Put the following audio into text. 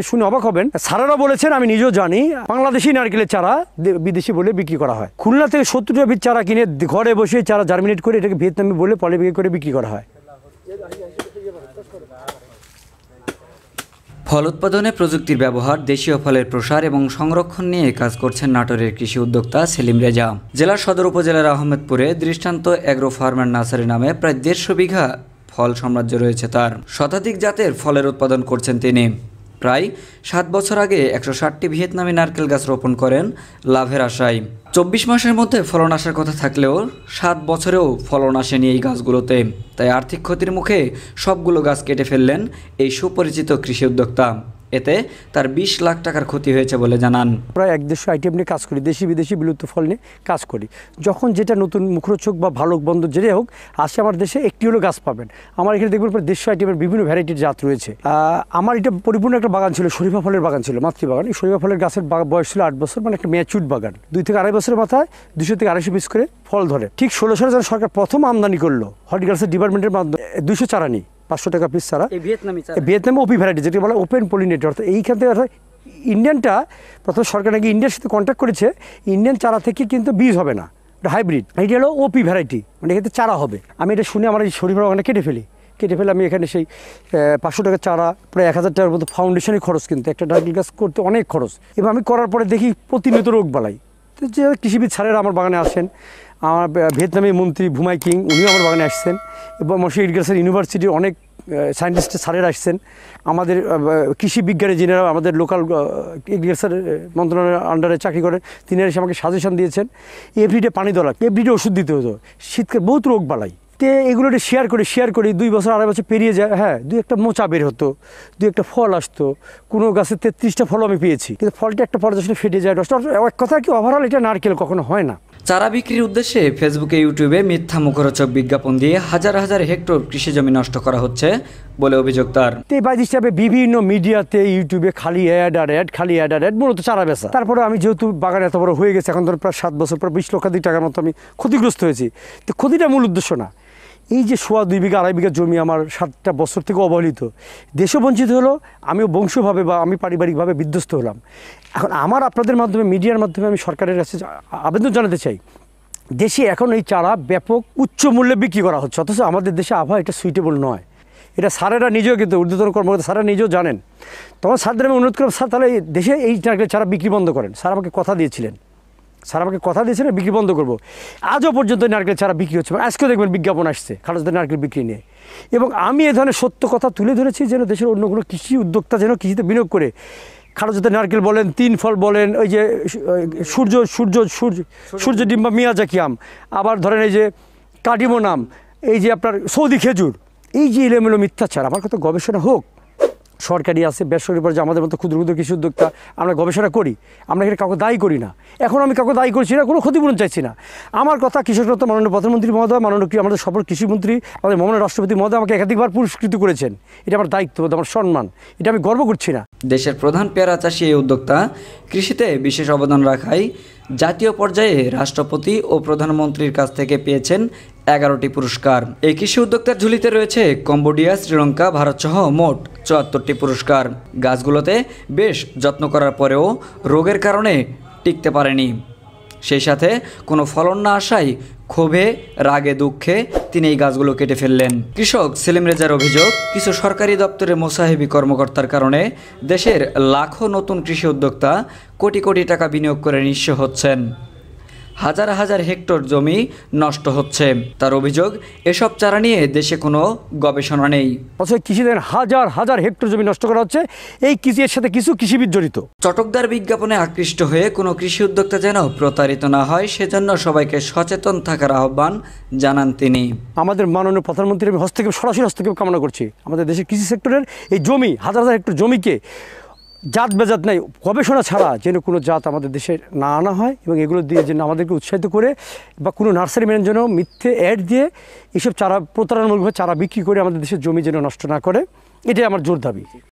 আপনি শুনে অবাক হবেন সারারা বলেছেন আমি নিজেও জানি বাংলাদেশি নারকেলের চারা বিদেশি বলে বিক্রি করা হয় খুলনা থেকে সত্তরটা বীজ চারা কিনে ঘরে বসে চারা জার্মিনেট করে এটাকে ভিয়েতনামি বলে পলে বিক্রি করে বিক্রি করা হয় ফল উৎপাদনে প্রযুক্তির ব্যবহার দেশীয় ফলের প্রসার এবং সংরক্ষণ নিয়ে কাজ করছেন নাটোরের কৃষি উদ্যোক্তা সেলিম রেজা জেলার সদর উপজেলার আহমেদপুরে দৃষ্টান্ত অ্যাগ্রো ফার্মার নার্সারি নামে প্রায় দেড়শো বিঘা ফল সাম্রাজ্য রয়েছে তার শতাধিক জাতের ফলের উৎপাদন করছেন তিনি প্রায় সাত বছর আগে একশো ষাটটি ভিয়েতনামী নারকেল গাছ রোপণ করেন লাভের আশায় চব্বিশ মাসের মধ্যে ফলন আসার কথা থাকলেও সাত বছরেও ফলন আসেনি এই গাছগুলোতে তাই আর্থিক ক্ষতির মুখে সবগুলো গাছ কেটে ফেললেন এই সুপরিচিত কৃষি উদ্যোক্তা এতে তার ২০ লাখ টাকার ক্ষতি হয়েছে বলে জানান প্রায় এক দেড়শো আইটেম নিয়ে কাজ করি দেশি বিদেশি বিলুপ্ত ফল নিয়ে কাজ করি যখন যেটা নতুন মুখরোচক বা ভালো বন্ধ যেটাই হোক আসে আমার দেশে একটি হলো গাছ পাবেন আমার এখানে দেখবেন প্রায় দেড়শো আইটেমের বিভিন্ন ভ্যারাইটির জাত রয়েছে আমার এটা পরিপূর্ণ একটা বাগান ছিল শরীফা ফলের বাগান ছিল মাতৃবাগান এই শরীফা ফলের গাছের বয়স ছিল আট বছর মানে একটা ম্যাচুর বাগান দুই থেকে আড়াই বছরের মাথায় দুশো থেকে আড়াইশো পিস করে ফল ধরে ঠিক ষোলো সালে যেন সরকার প্রথম আমদানি করলো হর্টিকালচার ডিপার্টমেন্টের মাধ্যমে দুশো চারা নিই পাঁচশো টাকা পিস ছাড়া ভিয়েতনামে ওপি ভ্যারাইটি যেটি বলা ওপেন পলিনেটেড অর্থাৎ এইখান থেকে অর্থাৎ ইন্ডিয়ানটা প্রথম সরকার নাকি ইন্ডিয়ার সাথে কন্ট্যাক্ট করেছে ইন্ডিয়ান চারা থেকে কিন্তু বীজ হবে না এটা হাইব্রিড এটি হলো ওপি ভ্যারাইটি মানে এখানে চারা হবে আমি এটা শুনে আমার এই শরীরের ওখানে কেটে ফেলি কেটে ফেলে আমি এখানে সেই পাঁচশো টাকা চারা প্রায় এক হাজার টাকার মতো ফাউন্ডেশনই খরচ কিন্তু একটা নারকেল গাছ করতে অনেক খরচ এবং আমি করার পরে দেখি প্রতিনিয়ত রোগ বালাই যে কৃষিবিদ ছাড়েরা আমার বাগানে আসেন আমার ভিয়েতনামি মন্ত্রী ভুমাই কিং উনিও আমার বাগানে আসছেন এবং মশি এগ্রিকালচার ইউনিভার্সিটির অনেক সায়েন্টিস্টের স্যারের আসছেন আমাদের কৃষি বিজ্ঞানী যিনারা আমাদের লোকাল এগ্রিকালচার মন্ত্রণালয়ের আন্ডারে চাকরি করেন তিনি এসে আমাকে সাজেশন দিয়েছেন এভরিডে পানি দলা লাগতো এভরিডে ওষুধ দিতে হতো শীতকাল বহুত রোগ বালাই তে এগুলো একটু শেয়ার করি শেয়ার করি দুই বছর আড়াই বছর পেরিয়ে যায় হ্যাঁ দুই একটা মোচা বের হতো দুই একটা ফল আসতো কোনো গাছে তেত্রিশটা ফল আমি পেয়েছি কিন্তু ফলটা একটা পর্যায়ে ফেটে যায় এক কথা কি ওভারঅল এটা নারকেল কখনো হয় না চারা বিক্রির উদ্দেশ্যে ফেসবুকে ইউটিউবে মিথ্যা মুখরোচক বিজ্ঞাপন দিয়ে হাজার হাজার হেক্টর কৃষি জমি নষ্ট করা হচ্ছে বলে অভিযোগ তার হিসাবে বিভিন্ন মিডিয়াতে ইউটিউবে খালি অ্যাড আর অ্যাড খালি অ্যাড আর অ্যাড মূলত চারা বেচা তারপরে আমি যেহেতু বাগান এত বড় হয়ে গেছে এখন ধরো প্রায় সাত বছর পর বিশ লক্ষাধিক টাকার মতো আমি ক্ষতিগ্রস্ত হয়েছি তো ক্ষতিটা মূল উদ্দেশ্য না এই যে সোয়া দুই বিঘা আড়াই বিঘা জমি আমার সাতটা বছর থেকে অবহেলিত বঞ্চিত হলো আমিও বংশভাবে বা আমি পারিবারিকভাবে বিধ্বস্ত হলাম এখন আমার আপনাদের মাধ্যমে মিডিয়ার মাধ্যমে আমি সরকারের কাছে আবেদন জানাতে চাই দেশে এখন এই চারা ব্যাপক উচ্চ মূল্যে বিক্রি করা হচ্ছে অথচ আমাদের দেশে আবহাওয়া এটা সুইটেবল নয় এটা স্যারেরা নিজেও কিন্তু ঊর্ধ্বতন কর্মকর্তা স্যারেরা নিজেও জানেন তখন স্যারদের আমি অনুরোধ করলাম স্যার তাহলে দেশে এই চারা বিক্রি বন্ধ করেন স্যার আমাকে কথা দিয়েছিলেন স্যার আমাকে কথা দিয়েছে না বিক্রি বন্ধ করবো আজও পর্যন্ত নারকেল ছাড়া বিক্রি হচ্ছে আজকেও দেখবেন বিজ্ঞাপন আসছে খালাসদের নারকেল বিক্রি নিয়ে এবং আমি এ ধরনের সত্য কথা তুলে ধরেছি যেন দেশের অন্য কোনো কৃষি উদ্যোক্তা যেন কৃষিতে বিনিয়োগ করে খালাজাতে নারকেল বলেন তিন ফল বলেন ওই যে সূর্য সূর্য সূর্য সূর্য ডিম্বা মিয়াজাকি আম আবার ধরেন এই যে কাডিমোনাম এই যে আপনার সৌদি খেজুর এই যে এলোমেলো মিথ্যাচার আমার কথা গবেষণা হোক সরকারি আছে বেসরকারি পর্যায়ে আমাদের মতো ক্ষুদ্র ক্ষুদ্র কৃষি উদ্যোক্তা আমরা গবেষণা করি আমরা এখানে কাউকে দায়ী করি না এখন আমি কাউকে দায়ী করছি না কোনো ক্ষতিপূরণ চাইছি না আমার কথা কৃষকরত্ন মাননীয় প্রধানমন্ত্রী মহোদয় মাননীয় আমাদের সফল কৃষিমন্ত্রী আমাদের মাননীয় রাষ্ট্রপতি মহোদয় আমাকে একাধিকবার পুরস্কৃত করেছেন এটা আমার দায়িত্ব আমার সম্মান এটা আমি গর্ব করছি না দেশের প্রধান পেয়ারা চাষি এই উদ্যোক্তা কৃষিতে বিশেষ অবদান রাখাই জাতীয় পর্যায়ে রাষ্ট্রপতি ও প্রধানমন্ত্রীর কাছ থেকে পেয়েছেন এগারোটি পুরস্কার এই কৃষি উদ্যোক্তার ঝুলিতে রয়েছে কম্বোডিয়া শ্রীলঙ্কা ভারতসহ মোট চুয়াত্তরটি পুরস্কার গাছগুলোতে বেশ যত্ন করার পরেও রোগের কারণে টিকতে পারেনি সেই সাথে কোনো ফলন না আসায় ক্ষোভে রাগে দুঃখে তিনি এই গাছগুলো কেটে ফেললেন কৃষক সেলিম রেজার অভিযোগ কিছু সরকারি দপ্তরে মোসাহেবি কর্মকর্তার কারণে দেশের লাখো নতুন কৃষি উদ্যোক্তা কোটি কোটি টাকা বিনিয়োগ করে নিঃস্ব হচ্ছেন হাজার হাজার হেক্টর জমি নষ্ট হচ্ছে তার অভিযোগ এসব চারা নিয়ে দেশে কোনো গবেষণা নেই কৃষিদের হাজার হাজার হেক্টর জমি নষ্ট করা হচ্ছে এই কৃষির সাথে কিছু কৃষিবিদ জড়িত চটকদার বিজ্ঞাপনে আকৃষ্ট হয়ে কোনো কৃষি উদ্যোক্তা যেন প্রতারিত না হয় সেজন্য সবাইকে সচেতন থাকার আহ্বান জানান তিনি আমাদের মাননীয় প্রধানমন্ত্রীর আমি হস্তক্ষেপ সরাসরি হস্তক্ষেপ কামনা করছি আমাদের দেশের কৃষি সেক্টরের এই জমি হাজার হাজার হেক্টর জমিকে জাত বেজাত নাই গবেষণা ছাড়া যেন কোনো জাত আমাদের দেশে না আনা হয় এবং এগুলো দিয়ে যেন আমাদেরকে উৎসাহিত করে বা কোনো নার্সারি ম্যানের জন্য মিথ্যে অ্যাড দিয়ে এসব চারা প্রতারণামূলকভাবে চারা বিক্রি করে আমাদের দেশের জমি যেন নষ্ট না করে এটাই আমার জোর দাবি